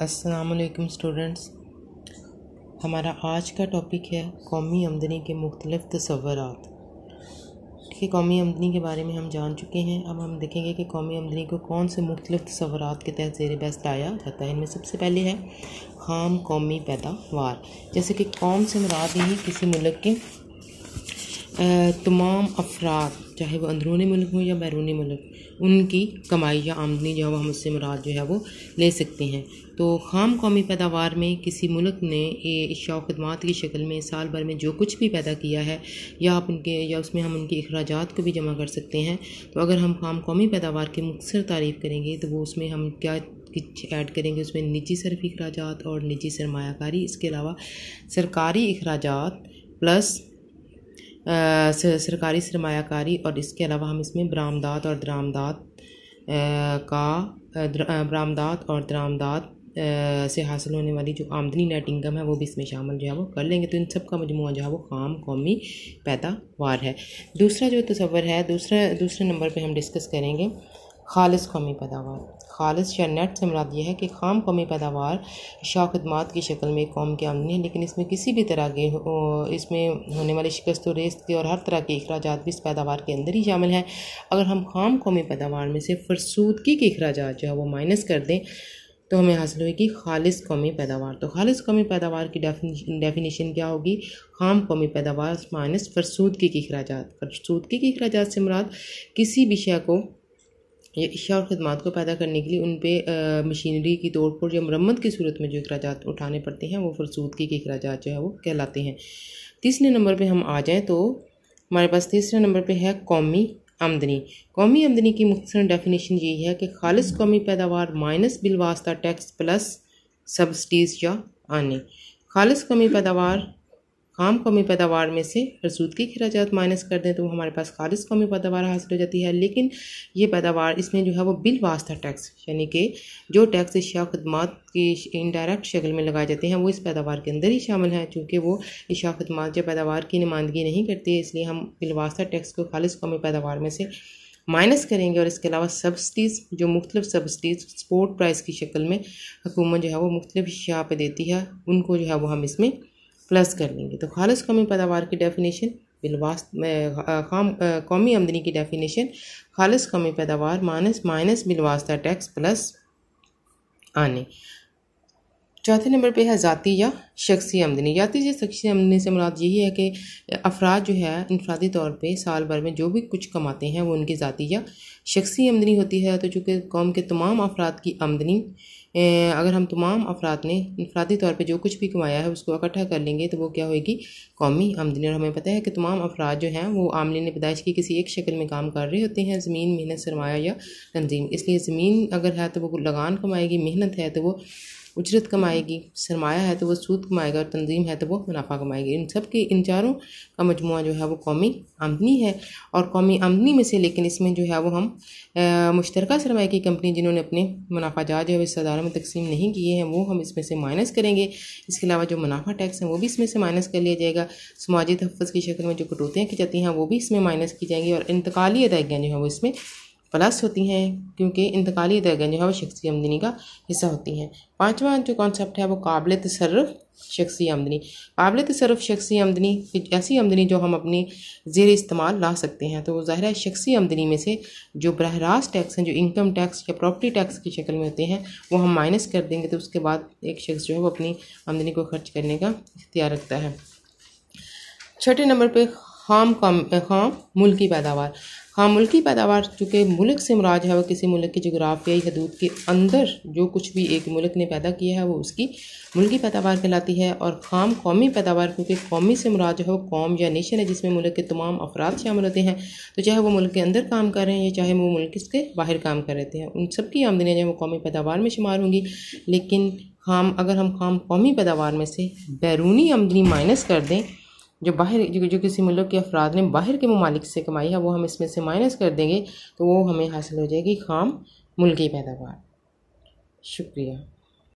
असलकम स्टूडेंट्स हमारा आज का टॉपिक है कौमी आमदनी के मुख्तलिफ तस्वरत ठीक है कौमी आमदनी के बारे में हम जान चुके हैं अब हम देखेंगे कि कौमी आमदनी को कौन से मुख्तलिफ तस्वरत के तहत जेर बहस लाया जाता है इनमें सबसे पहले है खाम कौमी पैदावार जैसे कि कौम से मराद ही किसी मुल्क के तमाम अफराद चाहे वो अंदरूनी मुल्क हो या बैरूनी मुल्क उनकी कमाई या आमदनी जो है वह हम उससे मुराद जो है वो ले सकते हैं तो खाम कौमी पैदावार में किसी मुल्क ने इशा खदमात की शक्ल में साल भर में जो कुछ भी पैदा किया है या आप उनके या उसमें हम उनके अखराज को भी जमा कर सकते हैं तो अगर हम खाम कौमी पैदावार की मुख्तर तारीफ़ करेंगे तो वो उसमें हम क्या कुछ ऐड करेंगे उसमें निजी सरफी अखराज और निजी सरमाकारी इसके अलावा सरकारी अखराज प्लस सरकारी सरमाकारी और इसके अलावा हम इसमें बरामदात और दरामदात का बरामदात और दरामदात से हासिल होने वाली जो आमदनी नेट इनकम है वो भी इसमें शामिल जो है वो कर लेंगे तो इन सब का मजमू जो है वो खाम कौमी पैदावार है दूसरा जो तस्वर है दूसरा दूसरे नंबर पे हम डिस्कस करेंगे खालस कौमी पैदावार खालस या नेट से मुराद यह है कि खाम कौमी पैदावार शाह खदमात की शक्ल में कौम की आमदनी है लेकिन इसमें किसी भी तरह के इसमें होने वाली शिकस्त और रेस्त के और हर तरह के अखराज भी इस पैदावार के अंदर ही शामिल हैं अगर हम खाम कौमी पैदावार में से फरसूदगी के अखराज जो है वो माइनस कर दें तो हमें हासिल होगी खालिस कौमी पैदावार तो खालिस कौमी पैदावार की डेफिनेशन क्या होगी खाम कौमी पैदावार माइनस फरसूदगी के अखराज फरसूदगी के अखराज से मुराद किसी भी शय को या इच्छा और ख़दमात को पैदा करने के लिए उन पर मशीनरी की तोड़ फोड़ या मरम्मत की सूरत में जो अखराज उठाने पड़ते हैं वो फरसूदगी के अखराज जो है वो कहलाते हैं तीसरे नंबर पर हम आ जाएँ तो हमारे पास तीसरे नंबर पर है कौमी आमदनी कौमी आमदनी की मुख्तर डेफिनेशन यही है कि खालिश कौमी पैदावार माइनस बिलवास्ता टैक्स प्लस सब्सिडीज़ या आने खालिश कौमी पैदावार आम कौमी पैदावार में से रसूद के खराजात माइनस कर दें तो हमारे पास खालिश कौमी पैदावार हासिल हो जाती है लेकिन ये पैदावार इसमें जो है वो बिल वास्ता टैक्स यानी कि जो टैक्स इशा खदमात की इनडायरेक्ट शक्ल में लगाए जाते हैं वो इस पैदावार के अंदर ही शामिल हैं चूँकि वो इशा खदमात या पैदावार की नुमाइंदगी नहीं करती है इसलिए हम वास्ता टैक्स को खालिश कौमी पैदावार में से माइनस करेंगे और इसके अलावा सब्सिडीज़ जो मुख्तलिफ सब्सिडीज़ स्पोर्ट प्राइस की शक्ल में हुकूमत जो है वो मुख्तलिफ शाह पर देती है उनको जो है वो हम इसमें प्लस कर लेंगे तो खालस कौमी पैदावार की डेफिनेशन बिलवास खाम कौमी आमदनी की डेफिनेशन खालस कौमी पैदावार माइनस माइनस बिलवास्ता टैक्स प्लस आने चौथे नंबर पे है ज़ाती या शख्सी आमदनी ज़ाती या शख्सी आमदनी से मुराद यही है कि अफराद जो है इनफरादी तौर पे साल भर में जो भी कुछ कमाते हैं वो उनकी ज़ाती या शख्सी आमदनी होती है तो चूँकि कौम के तमाम अफराद की आमदनी अगर हम तमाम अफराद ने इनफरादी तौर पे जो कुछ भी कमाया है उसको इकट्ठा कर लेंगे तो वो क्या होगी कौमी आमदनी और हमें पता है कि तमाम अफराद जो हैं वो आमले ने पैदाइश की किसी एक शक्ल में काम कर रहे होते हैं ज़मीन मेहनत सरमाया या तंजीम इसलिए ज़मीन अगर है तो वो लगान कमाएगी मेहनत है तो वो उजरत कमाएगी सरमाया है तो वह सूद कमाएगा और तंजीम है तो वो मुनाफा कमाएगी इन सब के इन चारों का मजमु जो है वो कौमी आमदनी है और कौमी आमदनी में से लेकिन इसमें जो है वो हम मुश्तर सरमाए की कंपनी जिन्होंने अपने मुनाफा जो है हिस्सेदारों में तकसीम नहीं किए हैं वो हम इसमें से माइनस करेंगे इसके अलावा जो मुनाफा टैक्स है वो भी इसमें से माइनस कर लिया जाएगा समाजी तहफ़ की शक्ल में जो कटौतियाँ की जाती हैं वो भी इसमें माइनस की जाएंगी और इंतकाली अदायगियाँ जो हैं वो इसमें प्लस होती हैं क्योंकि इंतकाली दरगन जो है वो शख्सी आमदनी का हिस्सा होती हैं पाँचवा जो कॉन्सेप्ट है वो काबिल तसरफ शख्सी आमदनी काबिल तसरफ शख्सी आमदनी ऐसी आमदनी जो हम अपने ज़ेर इस्तेमाल ला सकते हैं तो ज़ाहिर है शख्सी आमदनी में से जो बरह रास्त टैक्स हैं जो इनकम टैक्स या प्रॉपर्टी टैक्स की शक्ल में होते हैं वो हम माइनस कर देंगे तो उसके बाद एक शख्स जो है वो अपनी आमदनी को खर्च करने का इख्तियार रखता है छठे नंबर पर खाम खाम खाम मुल्की पैदावार हाँ मुल्की पैदावार चूँकि मुल्क से मराज है वह किसी मुल्क की जगराफियाई हदूद के अंदर जो कुछ भी एक मुल्क ने पैदा किया है वो उसकी मुल्की पैदावार कहलाती है और खाम कौमी पैदावार क्योंकि कौमी से मराज है वो कौम या नेशन है जिसमें मुल्क के तमाम अफराद शामिल होते हैं तो चाहे वो मुल्क के अंदर काम कर रहे हैं या चाहे वो मुल्क इसके बाहर काम कर रहे हैं उन सबकी आमदनियाँ जो है वो कौमी पैदावार में शुमार होंगी लेकिन खाम अगर हम खाम कौमी पैदावार में से बैरूनी आमदनी माइनस कर दें जो बाहर जो, जो किसी मुल्क के अफराद ने बाहर के ममालिक से कमाई है वो हम इसमें से माइनस कर देंगे तो वो हमें हासिल हो जाएगी खाम मुल्की पैदावार शुक्रिया